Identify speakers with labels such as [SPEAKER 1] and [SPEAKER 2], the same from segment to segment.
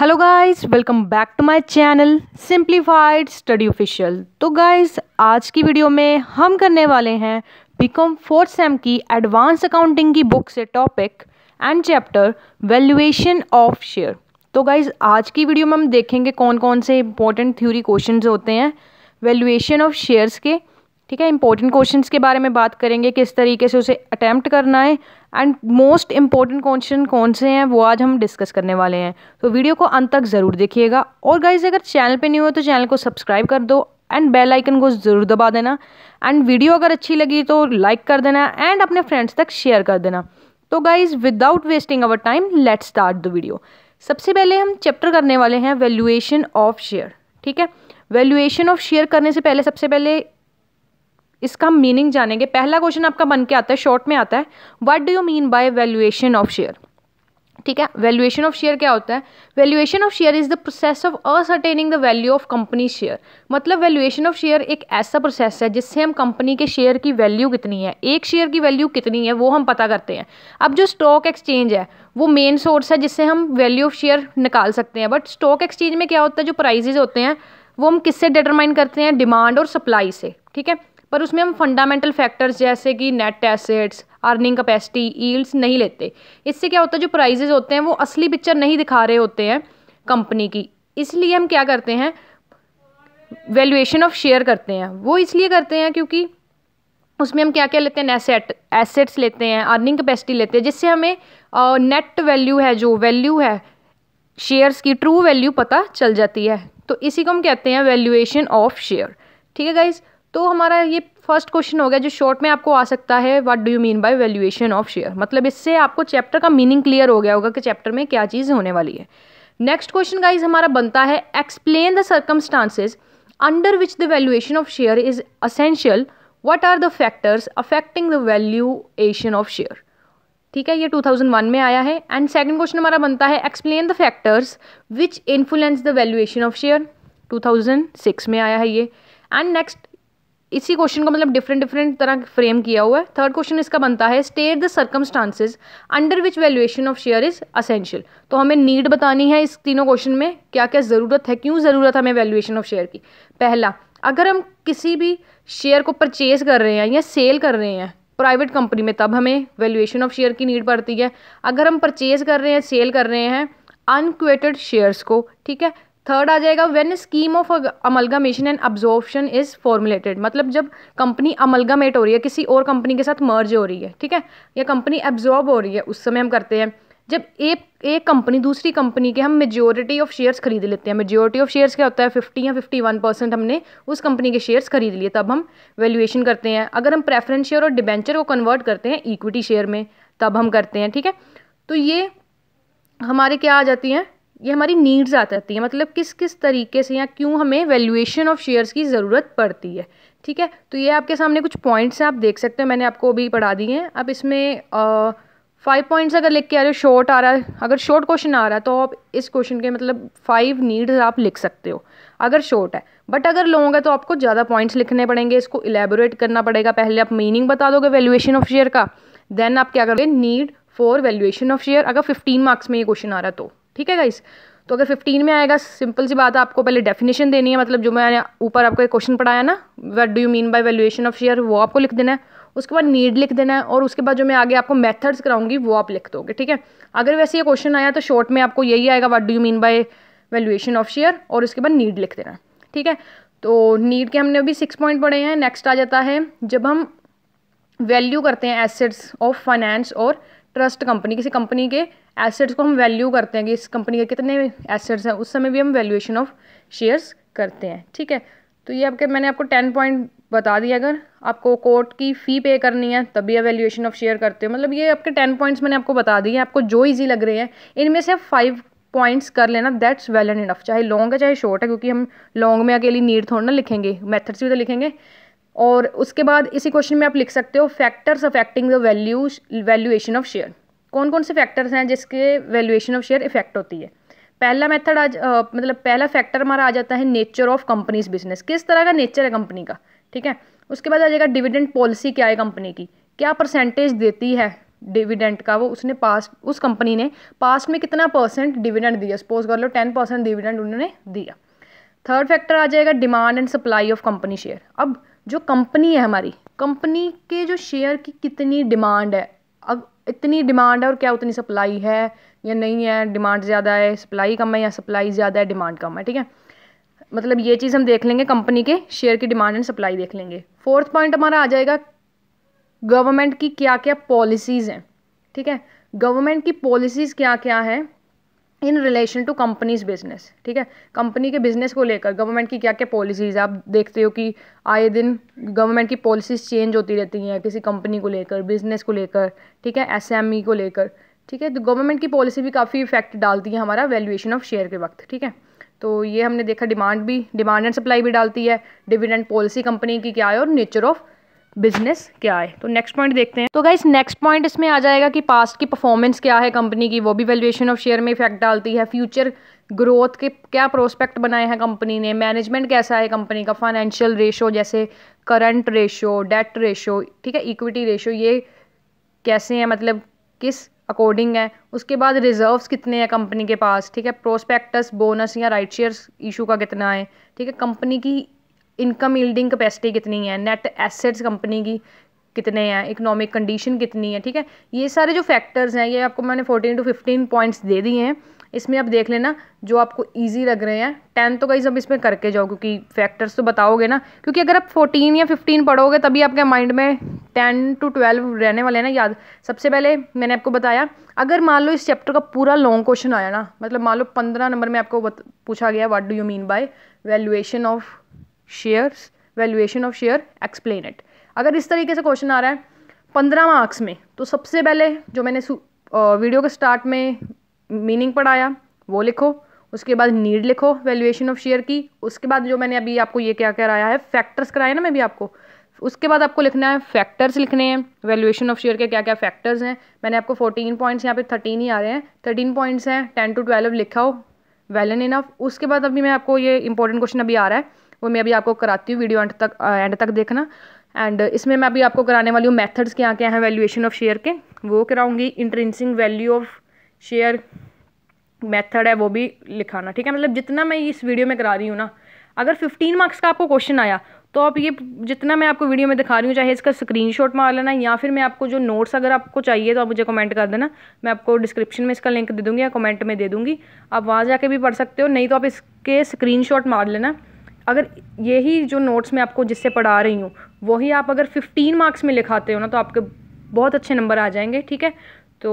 [SPEAKER 1] hello guys welcome back to my channel simplified study official तो guys आज की video में हम करने वाले हैं बीकॉम फोर्थ सेम की एडवांस अकाउंटिंग की बुक से topic and chapter valuation of share तो गाइस आज की वीडियो में हम देखेंगे कौन कौन से इंपॉर्टेंट थ्योरी क्वेश्चन होते हैं वैल्यूएशन ऑफ शेयर्स के ठीक है इंपॉर्टेंट क्वेश्चन के बारे में बात करेंगे किस तरीके से उसे अटैम्प्ट करना है एंड मोस्ट इंपॉर्टेंट क्वेश्चन कौन से हैं वो आज हम डिस्कस करने वाले हैं तो वीडियो को अंत तक ज़रूर देखिएगा और गाइज अगर चैनल पे नहीं हो तो चैनल को सब्सक्राइब कर दो एंड बेल आइकन को ज़रूर दबा देना एंड वीडियो अगर अच्छी लगी तो लाइक कर देना एंड अपने फ्रेंड्स तक शेयर कर देना तो guys without wasting our time let start the video सबसे पहले हम चैप्टर करने वाले हैं वैल्यूएशन ऑफ शेयर ठीक है वैल्यूएशन ऑफ शेयर करने से पहले सबसे पहले इसका मीनिंग जानेंगे पहला क्वेश्चन आपका बन के आता है शॉर्ट में आता है what do you mean by valuation of share ठीक है वैल्यूएशन ऑफ शेयर क्या होता है valuation of share is the process of ascertaining the value of company share मतलब वैल्यूएशन ऑफ शेयर एक ऐसा प्रोसेस है जिससे हम कंपनी के शेयर की वैल्यू कितनी है एक शेयर की वैल्यू कितनी है वो हम पता करते हैं अब जो स्टॉक एक्सचेंज है वो मेन सोर्स है जिससे हम वैल्यू ऑफ शेयर निकाल सकते हैं बट स्टॉक एक्सचेंज में क्या होता है जो प्राइजेज होते हैं वो हम किससे डिटरमाइन करते हैं डिमांड और सप्लाई से ठीक है पर उसमें हम फंडामेंटल फैक्टर्स जैसे कि net assets earning capacity yields नहीं लेते इससे क्या होता है जो प्राइजेज होते हैं वो असली पिक्चर नहीं दिखा रहे होते हैं कंपनी की इसलिए हम क्या करते हैं वैल्यूएशन ऑफ शेयर करते हैं वो इसलिए करते हैं क्योंकि उसमें हम क्या क्या लेते हैं एसेट एसेट्स लेते हैं अर्निंग कैपेसिटी लेते हैं जिससे हमें नेट वैल्यू है जो वैल्यू है शेयर्स की ट्रू वैल्यू पता चल जाती है तो इसी को हम कहते हैं वैल्यूएशन ऑफ शेयर ठीक है गाइज़ तो हमारा ये फर्स्ट क्वेश्चन हो गया जो शॉर्ट में आपको आ सकता है what do you mean by valuation of share मतलब इससे आपको चैप्टर का मीनिंग क्लियर हो गया होगा कि चैप्टर में क्या चीज़ होने वाली है नेक्स्ट क्वेश्चन गाइज हमारा बनता है explain the circumstances under which the valuation of share is essential what are the factors affecting the valuation of share ठीक है ये 2001 में आया है एंड सेकंड क्वेश्चन हमारा बनता है explain the factors which influence the valuation of share 2006 में आया है ये एंड नेक्स्ट इसी क्वेश्चन को मतलब डिफरेंट डिफरेंट तरह फ्रेम किया हुआ है थर्ड क्वेश्चन इसका बनता है state the circumstances under which valuation of share is essential तो हमें नीड बतानी है इस तीनों क्वेश्चन में क्या क्या ज़रूरत है क्यों ज़रूरत है हमें वैल्यूएशन ऑफ शेयर की पहला अगर हम किसी भी शेयर को परचेज कर रहे हैं या सेल कर रहे हैं प्राइवेट कंपनी में तब हमें वैल्यूएशन ऑफ शेयर की नीड पड़ती है अगर हम परचेज कर रहे हैं सेल कर रहे हैं अनक्वेटेड शेयर्स को ठीक है थर्ड आ जाएगा when scheme of amalgamation and absorption is formulated मतलब जब कंपनी अमलगामेट हो रही है किसी और कंपनी के साथ मर्ज हो रही है ठीक है या कंपनी एब्जॉर्ब हो रही है उस समय हम करते हैं जब एक एक कंपनी दूसरी कंपनी के हम मेजोरिटी ऑफ शेयर्स खरीद लेते हैं मेजोरिटी ऑफ शेयर्स क्या होता है फिफ्टी या फिफ्टी वन परसेंट हमने उस कंपनी के शेयर्स खरीद लिए तब हम वैल्यूएशन करते हैं अगर हम प्रेफरेंस शेयर और डिबेंचर को कन्वर्ट करते हैं इक्विटी शेयर में तब हम करते हैं ठीक है तो ये हमारे क्या आ जाती हैं ये हमारी नीड्स आ जाती है मतलब किस किस तरीके से या क्यों हमें वैल्यूएशन ऑफ शेयर्स की ज़रूरत पड़ती है ठीक है तो ये आपके सामने कुछ पॉइंट्स हैं आप देख सकते हैं मैंने आपको अभी पढ़ा दिए हैं अब इसमें फाइव पॉइंट्स अगर लिख के आ रहे हो शॉर्ट आ रहा है अगर शॉर्ट क्वेश्चन आ रहा है तो आप इस क्वेश्चन के मतलब फाइव नीड्स आप लिख सकते हो अगर शॉर्ट है बट अगर लॉन्ग है तो आपको ज़्यादा पॉइंट्स लिखने पड़ेंगे इसको इलेबोरेट करना पड़ेगा पहले आप मीनिंग बता दोगे वैल्यूएशन ऑफ शेयर का देन आप क्या करोगे need for valuation of share अगर फिफ्टीन मार्क्स में ये क्वेश्चन आ रहा है तो ठीक है गाइस तो अगर 15 में आएगा सिंपल सी बात है आपको पहले डेफिनेशन देनी है मतलब जो मैंने ऊपर आपको एक क्वेश्चन पढ़ाया ना what do you mean by valuation of share वो आपको लिख देना है उसके बाद नीड लिख देना है और उसके बाद जो मैं आगे आपको मेथड्स कराऊंगी वो आप लिख दोगे ठीक है अगर वैसे ये क्वेश्चन आया तो शॉर्ट में आपको यही आएगा what do you mean by valuation of share और उसके बाद नीड लिख देना है ठीक है तो नीड के हमने अभी सिक्स पॉइंट पढ़े हैं नेक्स्ट आ जाता है जब हम वैल्यू करते हैं एसेट्स ऑफ फाइनेंस और ट्रस्ट कंपनी किसी कंपनी के एसेट्स को हम वैल्यू करते हैं कि इस कंपनी के कितने एसेट्स हैं उस समय भी हम वैल्यूएशन ऑफ शेयर्स करते हैं ठीक है तो ये आपके मैंने आपको टेन पॉइंट बता दिया अगर आपको कोर्ट की फ़ी पे करनी है तभी वैल्यूएशन ऑफ शेयर करते हो मतलब ये आपके टेन पॉइंट्स मैंने आपको बता दिए आपको जो ईजी लग रहे हैं इनमें से फाइव पॉइंट्स कर लेना दैट्स वेल एंड इनफ चाहे लॉन्ग है चाहे शॉर्ट है क्योंकि हम लॉन्ग में अकेली नीड थोड़ा ना लिखेंगे मेथड्स भी तो लिखेंगे और उसके बाद इसी क्वेश्चन में आप लिख सकते हो factors affecting the value valuation of share कौन कौन से फैक्टर्स हैं जिसके वैल्यूएशन ऑफ शेयर इफेक्ट होती है पहला मेथड आज आ, मतलब पहला फैक्टर हमारा आ जाता है नेचर ऑफ कंपनीज बिजनेस किस तरह का नेचर है कंपनी का ठीक है उसके बाद आ जाएगा डिविडेंड पॉलिसी क्या है कंपनी की क्या परसेंटेज देती है डिविडेंड का वो उसने पास उस कंपनी ने पास में कितना परसेंट डिविडेंड दिया सपोज कर लो टेन परसेंट डिविडेंड उन्होंने दिया थर्ड फैक्टर आ जाएगा demand and supply of company share अब जो कंपनी है हमारी कंपनी के जो शेयर की कितनी डिमांड है अब इतनी डिमांड है और क्या उतनी सप्लाई है या नहीं है डिमांड ज़्यादा है सप्लाई कम है या सप्लाई ज़्यादा है डिमांड कम है ठीक है मतलब ये चीज़ हम देख लेंगे कंपनी के शेयर की डिमांड एंड सप्लाई देख लेंगे फोर्थ पॉइंट हमारा आ जाएगा गवर्नमेंट की क्या क्या पॉलिसीज़ हैं ठीक है गवर्नमेंट की पॉलिसीज़ क्या क्या हैं in relation to company's business ठीक है कंपनी के बिजनेस को लेकर गवर्नमेंट की क्या क्या पॉलिसीज आप देखते हो कि आए दिन गवर्नमेंट की पॉलिसीज चेंज होती रहती हैं किसी कंपनी को लेकर बिजनेस को लेकर ठीक है एस e को लेकर ठीक है तो गवर्नमेंट की पॉलिसी भी काफ़ी इफेक्ट डालती है हमारा वैल्यूएशन ऑफ शेयर के वक्त ठीक है तो ये हमने देखा डिमांड भी डिमांड एंड सप्लाई भी डालती है डिविडेंड पॉलिसी कंपनी की क्या है और नेचर ऑफ बिजनेस क्या है तो नेक्स्ट पॉइंट देखते हैं तो गाइस नेक्स्ट पॉइंट इसमें आ जाएगा कि पास्ट की परफॉर्मेंस क्या है कंपनी की वो भी वैल्यूएशन ऑफ शेयर में इफेक्ट डालती है फ्यूचर ग्रोथ के क्या प्रोस्पेक्ट बनाए हैं कंपनी ने मैनेजमेंट कैसा है कंपनी का फाइनेंशियल रेशो जैसे करंट रेशो डेट रेशो ठीक है इक्विटी रेशो ये कैसे हैं मतलब किस अकॉर्डिंग है उसके बाद रिजर्व्स कितने हैं कंपनी के पास ठीक है प्रोस्पेक्टस बोनस या राइट शेयर्स इशू का कितना है ठीक है कंपनी की इनकम ईल्डिंग कैपेसिटी कितनी है नेट एसेट्स कंपनी की कितने हैं इकोनॉमिक कंडीशन कितनी है ठीक है ये सारे जो फैक्टर्स हैं ये आपको मैंने फोर्टीन टू फिफ्टीन पॉइंट्स दे दिए हैं इसमें आप देख लेना जो आपको ईजी लग रहे हैं टेन तो कहीं सब इसमें करके जाओ क्योंकि फैक्टर्स तो बताओगे ना क्योंकि अगर आप फोर्टीन या फिफ्टीन पढ़ोगे तभी आपके माइंड में टेन टू ट्वेल्व रहने वाले हैं ना याद सबसे पहले मैंने आपको बताया अगर मान लो इस चैप्टर का पूरा लॉन्ग क्वेश्चन आया ना मतलब मान लो पंद्रह नंबर में आपको पूछा गया what do you mean by valuation of shares valuation of share explain it अगर इस तरीके से क्वेश्चन आ रहा है पंद्रह मार्क्स में तो सबसे पहले जो मैंने वीडियो के स्टार्ट में मीनिंग पढ़ाया वो लिखो उसके बाद नीड लिखो वैल्यूएशन ऑफ शेयर की उसके बाद जो मैंने अभी आपको ये क्या कराया है फैक्टर्स कराए ना मैं भी आपको उसके बाद आपको लिखना है फैक्टर्स लिखने हैं वैल्यूएशन ऑफ शेयर के क्या क्या फैक्टर्स हैं मैंने आपको फोर्टीन पॉइंट्स यहाँ पे थर्टीन ही आ रहे हैं थर्टीन पॉइंट्स हैं टेन टू ट्वेल्व लिखा हो वेल एंड इनफ उसके बाद अभी मैं आपको ये इंपॉर्टेंट क्वेश्चन अभी आ रहा है वो मैं अभी आपको कराती हूँ वीडियो एंड तक एंड तक देखना एंड इसमें मैं अभी आपको कराने वाली हूँ मेथड्स क्या क्या हैं वैल्यूएशन ऑफ शेयर के वो कराऊंगी intrinsic value of share method है वो भी लिखाना ठीक है मतलब जितना मैं इस वीडियो में करा रही हूँ ना अगर फिफ्टीन मार्क्स का आपको क्वेश्चन आया तो आप ये जितना मैं आपको वीडियो में दिखा रही हूँ चाहे इसका शॉट मार लेना या फिर मैं आपको जो नोट्स अगर आपको चाहिए तो आप मुझे कमेंट कर देना मैं आपको डिस्क्रिप्शन में इसका लिंक दे दूँगी या कमेंट में दे दूँगी आप वहाँ जाके भी पढ़ सकते हो नहीं तो आप इसके शॉट मार लेना अगर यही जो नोट्स मैं आपको जिससे पढ़ा रही हूँ वही आप अगर फिफ्टीन मार्क्स में लिखाते हो ना तो आपके बहुत अच्छे नंबर आ जाएंगे ठीक है तो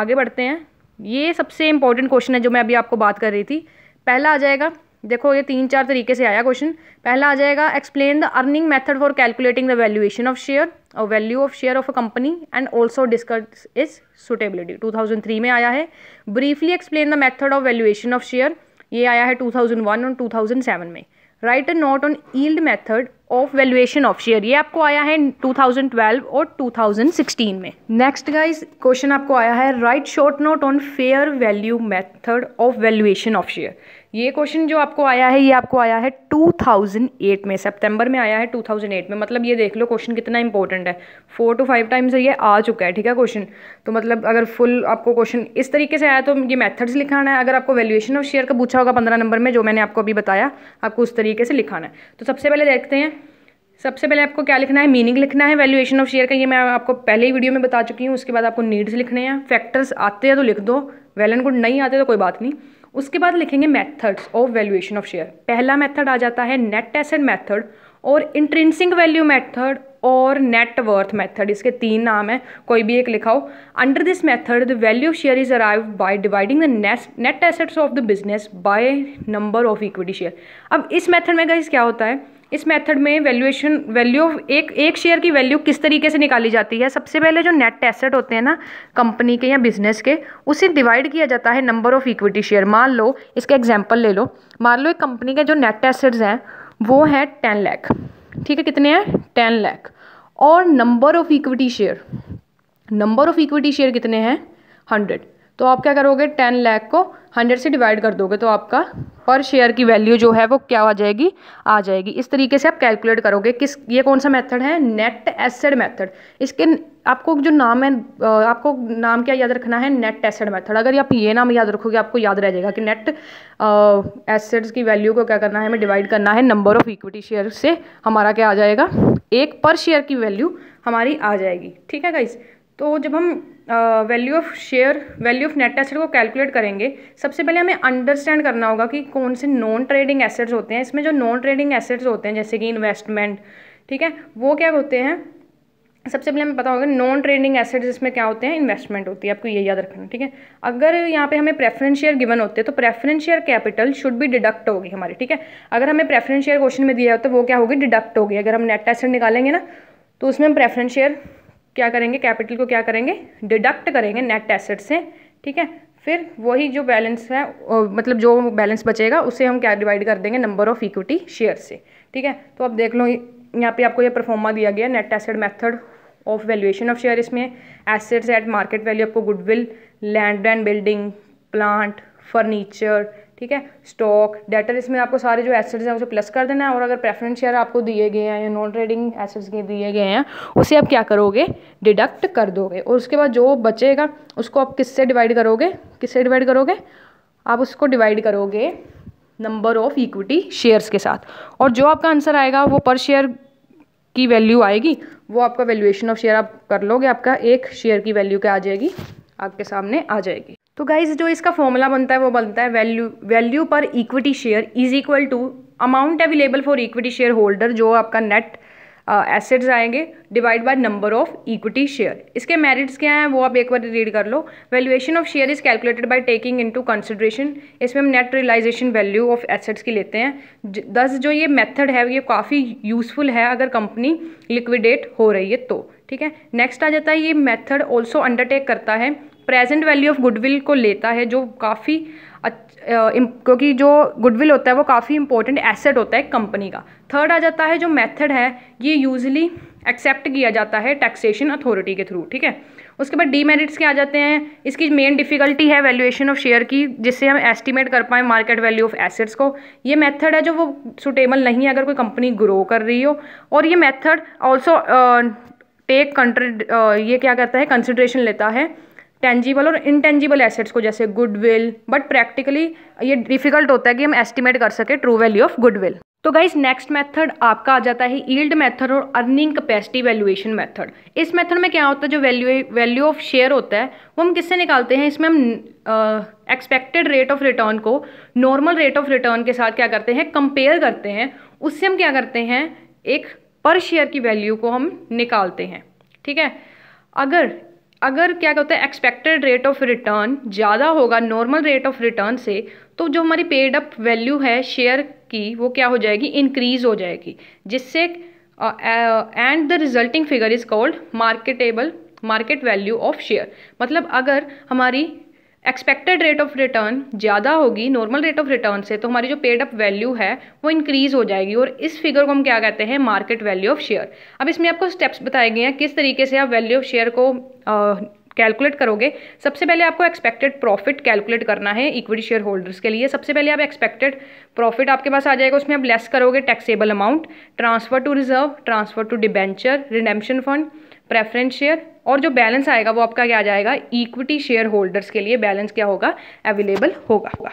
[SPEAKER 1] आगे बढ़ते हैं ये सबसे इंपॉर्टेंट क्वेश्चन है जो मैं अभी आपको बात कर रही थी पहला आ जाएगा देखो ये तीन चार तरीके से आया क्वेश्चन पहला आ जाएगा explain the earning method for calculating the valuation of share और value of share of a company and also discuss is suitability 2003 में आया है briefly explain the method of valuation of share ये आया है 2001 और 2007 में write a note on yield method of valuation of share ये आपको आया है 2012 और 2016 में नेक्स्ट गाइस क्वेश्चन आपको आया है write short note on fair value method of valuation of share ये क्वेश्चन जो आपको आया है ये आपको आया है 2008 में सितंबर में आया है 2008 में मतलब ये देख लो क्वेश्चन कितना इंपॉर्टेंट है फोर टू फाइव टाइम्स ये आ चुका है ठीक है क्वेश्चन तो मतलब अगर फुल आपको क्वेश्चन इस तरीके से आया तो ये मेथड्स लिखाना है अगर आपको वैल्यूएशन ऑफ शेयर का पूछा होगा पंद्रह नंबर में जो मैंने आपको अभी बताया आपको उस तरीके से लिखाना है तो सबसे पहले देखते हैं सबसे पहले आपको क्या लिखना है मीनिंग लिखना है वैल्यूएशन ऑफ शेयर का ये मैं आपको पहले ही वीडियो में बता चुकी हूँ उसके बाद आपको नीड्स लिखने हैं फैक्टर्स आते हैं तो लिख दो वेल एंड गुड नहीं आते तो कोई बात नहीं उसके बाद लिखेंगे methods of valuation of share पहला मेथड आ जाता है नेट एसेट मेथड और इंट्रेंसिंग वैल्यू मेथड और नेटवर्थ मेथड इसके तीन नाम है कोई भी एक लिखाओ under this method the value of share is arrive by dividing the net assets of the business by number of equity share अब इस मेथड में गाइस क्या होता है इस मेथड में वैल्यूएशन वैल्यू एक एक शेयर की वैल्यू किस तरीके से निकाली जाती है सबसे पहले जो नेट एसेट होते हैं ना कंपनी के या बिजनेस के उसे डिवाइड किया जाता है नंबर ऑफ इक्विटी शेयर मान लो इसका एग्जाम्पल ले लो मान लो एक कंपनी के जो नेट एसेट्स हैं वो है टेन लैख ठीक है कितने हैं टेन लैख और number of equity share number of equity share कितने हैं हंड्रेड तो आप क्या करोगे टेन लैख को हंड्रेड से डिवाइड कर दोगे तो आपका पर शेयर की वैल्यू जो है वो क्या आ जाएगी आ जाएगी इस तरीके से आप कैलकुलेट करोगे किस ये कौन सा मेथड है नेट एसेड मेथड इसके आपको जो नाम है आपको नाम क्या याद रखना है नेट एसेड मेथड अगर आप ये नाम याद रखोगे आपको याद रह जाएगा कि नेट एसेड्स की वैल्यू को क्या करना है हमें डिवाइड करना है नंबर ऑफ इक्विटी शेयर से हमारा क्या आ जाएगा एक पर शेयर की वैल्यू हमारी आ जाएगी ठीक है गाइस तो जब हम value of share value of net asset को कैलकुलेट करेंगे सबसे पहले हमें अंडरस्टैंड करना होगा कि कौन से नॉन ट्रेडिंग एसेट्स होते हैं इसमें जो नॉन ट्रेडिंग एसेट्स होते हैं जैसे कि इन्वेस्टमेंट ठीक है वो क्या होते हैं सबसे पहले हमें पता होगा नॉन ट्रेडिंग एसेट्स इसमें क्या होते हैं इन्वेस्टमेंट होती है आपको ये याद रखना ठीक है अगर यहाँ पे हमें प्रेफरेंस शेयर गिवन होते हैं तो प्रेफरेंस शेयर कैपिटल शुड भी डिडक्ट होगी हमारी ठीक है अगर हमें प्रेफरेंस शेयर क्वेश्चन में दिया होता है तो वो क्या होगी डिडक्ट होगी अगर हम नेट एसेट निकालेंगे ना तो उसमें हम प्रेफरेंस शेयर क्या करेंगे कैपिटल को क्या करेंगे डिडक्ट करेंगे नेट एसेट से ठीक है फिर वही जो बैलेंस है मतलब जो बैलेंस बचेगा उसे हम क्या डिवाइड कर देंगे नंबर ऑफ इक्विटी शेयर से ठीक है तो आप देख लो यहाँ पे आपको ये परफॉर्मा दिया गया net asset method of valuation of share इसमें एसेट्स एट मार्केट वैल्यू आपको goodwill land and building plant furniture ठीक है स्टॉक डेटर इसमें आपको सारे जो एसेट्स हैं उसे प्लस कर देना है और अगर प्रेफरेंस शेयर आपको दिए गए हैं या नॉन ट्रेडिंग एसेट्स के दिए गए हैं उसे आप क्या करोगे डिडक्ट कर दोगे और उसके बाद जो बचेगा उसको आप किससे डिवाइड करोगे किससे डिवाइड करोगे आप उसको डिवाइड करोगे नंबर ऑफ इक्विटी शेयर्स के साथ और जो आपका आंसर आएगा वो पर शेयर की वैल्यू आएगी वो आपका वैल्यूएशन ऑफ शेयर आप कर लोगे आपका एक शेयर की वैल्यू क्या आ जाएगी आपके सामने आ जाएगी तो गाइज जो इसका फॉर्मूला बनता है वो बनता है वैल्यू वैल्यू पर equity share is equal to amount available for equity share holder जो आपका नेट एसेट्स uh, आएंगे divide by number of equity share इसके मेरिट्स क्या हैं वो आप एक बार रीड कर लो valuation of share is calculated by taking into consideration इसमें हम net realisation value of assets की लेते हैं दस जो ये मेथड है ये काफ़ी यूजफुल है अगर कंपनी लिक्विडेट हो रही है तो ठीक है नेक्स्ट आ जाता है ये मेथड ऑल्सो अंडरटेक करता है प्रेजेंट वैल्यू ऑफ गुडविल को लेता है जो काफ़ी क्योंकि जो गुडविल होता है वो काफ़ी इंपॉर्टेंट एसेट होता है कंपनी का थर्ड आ जाता है जो मेथड है ये यूजली एक्सेप्ट किया जाता है टैक्सेशन अथॉरिटी के थ्रू ठीक है उसके बाद डीमेरिट्स के आ जाते हैं इसकी मेन डिफिकल्टी है वैल्यूएशन ऑफ शेयर की जिससे हम एस्टिमेट कर पाएँ मार्केट वैल्यू ऑफ एसेट्स को ये मेथड है जो वो सुटेबल नहीं है अगर कोई कंपनी ग्रो कर रही हो और ये मेथड ऑल्सो टेक कंट्री ये क्या करता है कंसिड्रेशन लेता है टेंजिबल और इनटेंजिबल एसेट्स को जैसे गुडविल बट प्रैक्टिकली ये डिफिकल्ट होता है कि हम एस्टिमेट कर सके ट्रू वैल्यू ऑफ गुडविल तो गाइज नेक्स्ट मेथड आपका आ जाता है ईल्ड मेथड और अर्निंग कैपेसिटी वैल्यूएशन मेथड इस मेथड में क्या होता है जो वैल्यू वैल्यू ऑफ शेयर होता है वो हम किससे निकालते हैं इसमें हम एक्सपेक्टेड रेट ऑफ रिटर्न को नॉर्मल रेट ऑफ रिटर्न के साथ क्या करते हैं कंपेयर करते हैं उससे हम क्या करते हैं एक पर शेयर की वैल्यू को हम निकालते हैं ठीक है अगर अगर क्या कहते हैं एक्सपेक्टेड रेट ऑफ रिटर्न ज़्यादा होगा नॉर्मल रेट ऑफ रिटर्न से तो जो हमारी पेड अप वैल्यू है शेयर की वो क्या हो जाएगी इंक्रीज हो जाएगी जिससे and the resulting figure is called marketable market value of share मतलब अगर हमारी एक्सपेक्टेड रेट ऑफ रिटर्न ज़्यादा होगी नॉर्मल रेट ऑफ रिटर्न से तो हमारी जो पेड अप वैल्यू है वो इंक्रीज़ हो जाएगी और इस फिगर को हम क्या कहते हैं मार्केट वैल्यू ऑफ शेयर अब इसमें आपको स्टेप्स बताए गए हैं किस तरीके से आप वैल्यू ऑफ शेयर को कैलकुलेट करोगे सबसे पहले आपको एक्सपेक्टेड प्रॉफिट कैलकुलेट करना है इक्विटी शेयर होल्डर्स के लिए सबसे पहले आप एक्सपेक्टेड प्रॉफिट आपके पास आ जाएगा उसमें आप लेस करोगे taxable amount transfer to reserve transfer to debenture redemption fund preference share और जो बैलेंस आएगा वो आपका क्या आ जाएगा इक्विटी शेयर होल्डर्स के लिए बैलेंस क्या होगा अवेलेबल होगा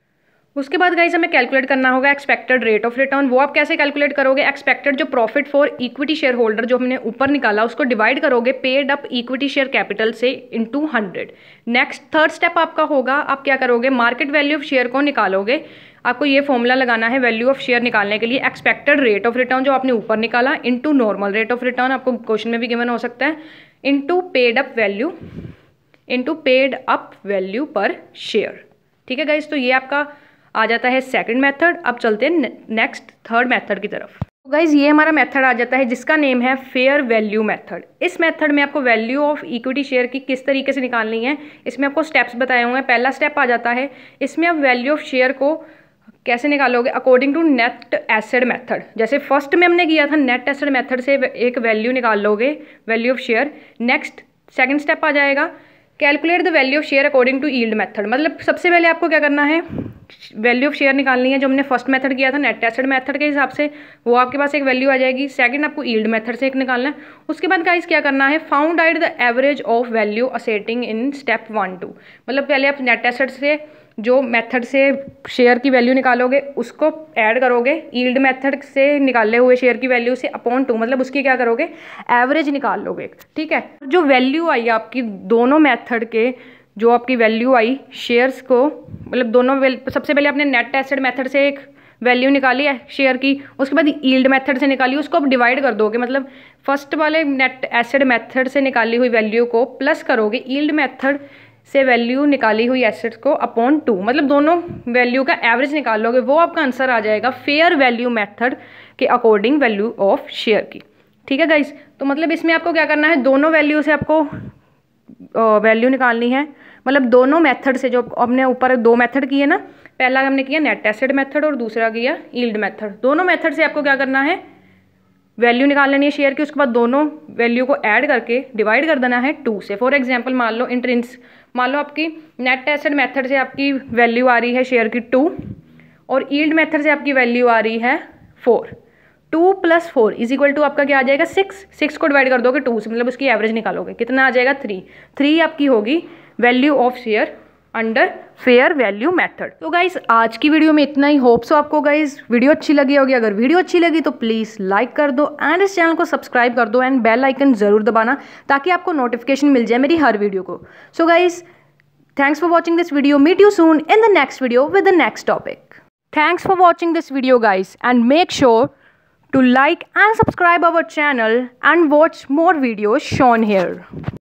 [SPEAKER 1] उसके बाद गाइज हमें कैलकुलेट करना होगा एक्सपेक्टेड रेट ऑफ रिटर्न वो आप कैसे कैलकुलेट करोगे एक्सपेक्टेड जो profit for equity share holder जो हमने ऊपर निकाला उसको डिवाइड करोगे paid up equity share capital से into hundred next third step आपका होगा आप क्या करोगे मार्केट वैल्यू ऑफ शेयर को निकालोगे आपको ये फॉर्मूला लगाना है वैल्यू ऑफ शेयर निकालने के लिए एक्सपेक्टेड रेट ऑफ रिटर्न जो आपने ऊपर निकाला into normal rate of return आपको क्वेश्चन में भी गिवन हो सकता है into paid up value into paid up value per share ठीक है गाइज तो ये आपका आ जाता है सेकेंड मैथड अब चलते हैं नेक्स्ट थर्ड मैथड की तरफ तो गाइज ये हमारा मैथड आ जाता है जिसका नेम है फेयर वैल्यू मैथड इस मैथड में आपको वैल्यू ऑफ इक्विटी शेयर की किस तरीके से निकालनी है इसमें आपको स्टेप्स बताए हुए हैं पहला स्टेप आ जाता है इसमें आप वैल्यू ऑफ शेयर को कैसे निकालोगे according to net asset method जैसे फर्स्ट में हमने किया था नेट एसिड मेथड से एक वैल्यू निकाल लोगे value of share next second step आ जाएगा calculate the value of share according to yield method मतलब सबसे पहले आपको क्या करना है वैल्यू ऑफ शेयर निकालनी है जो हमने फर्स्ट मेथड किया था नेट एसिड मेथड के हिसाब से वो आपके पास एक वैल्यू आ जाएगी सेकंड आपको ईल्ड मेथड से एक निकालना है उसके बाद गाइस क्या करना है find out the average of value ascertained in step one two मतलब पहले आप नेट एसिड से जो मेथड से शेयर की वैल्यू निकालोगे उसको ऐड करोगे ईल्ड मेथड से निकाले हुए शेयर की वैल्यू से अपॉन टू मतलब उसकी क्या करोगे एवरेज निकाल लोगे ठीक है जो वैल्यू आई आपकी दोनों मेथड के जो आपकी वैल्यू आई शेयर्स को मतलब दोनों सबसे पहले आपने नेट टेस्टेड मेथड से एक वैल्यू निकाली है शेयर की उसके बाद ईल्ड मेथड से निकाली उसको आप डिवाइड कर दोगे मतलब फर्स्ट वाले नेट एसिड मेथड से निकाली हुई वैल्यू को प्लस करोगे ईल्ड मेथड से वैल्यू निकाली हुई एसेट्स को अपॉन टू मतलब दोनों वैल्यू का एवरेज निकाल लोगे वो आपका आंसर आ जाएगा फेयर वैल्यू मेथड के अकॉर्डिंग वैल्यू ऑफ शेयर की ठीक है गाइस तो मतलब इसमें आपको क्या करना है दोनों वैल्यू से आपको वैल्यू निकालनी है मतलब दोनों मेथड से जो आपने ऊपर दो मेथड किए ना पहला हमने किया नेट एसिड मेथड और दूसरा किया ईल्ड मेथड दोनों मेथड से आपको क्या करना है वैल्यू निकाल लेनी है शेयर की उसके बाद दोनों वैल्यू को ऐड करके डिवाइड कर देना है टू से फॉर एग्जाम्पल मान लो इंट्रेंस मान लो आपकी नेट एसेड मेथड से आपकी वैल्यू आ रही है शेयर की टू और ईल्ड मेथड से आपकी वैल्यू आ रही है four two plus four is equal to आपका क्या आ जाएगा सिक्स सिक्स को डिवाइड कर दोगे टू से मतलब उसकी एवरेज निकालोगे कितना आ जाएगा थ्री थ्री आपकी होगी value of share under fair value method तो गाइज आज की वीडियो में इतना ही होप्स हो आपको गाइज वीडियो अच्छी लगी होगी अगर वीडियो अच्छी लगी तो प्लीज़ लाइक कर दो एंड इस चैनल को सब्सक्राइब कर दो एंड बेल आइकन जरूर दबाना ताकि आपको नोटिफिकेशन मिल जाए मेरी हर वीडियो को so guys thanks for watching this video meet you soon in the next video with the next topic thanks for watching this video guys and make sure to like and subscribe our channel and watch more videos shown hair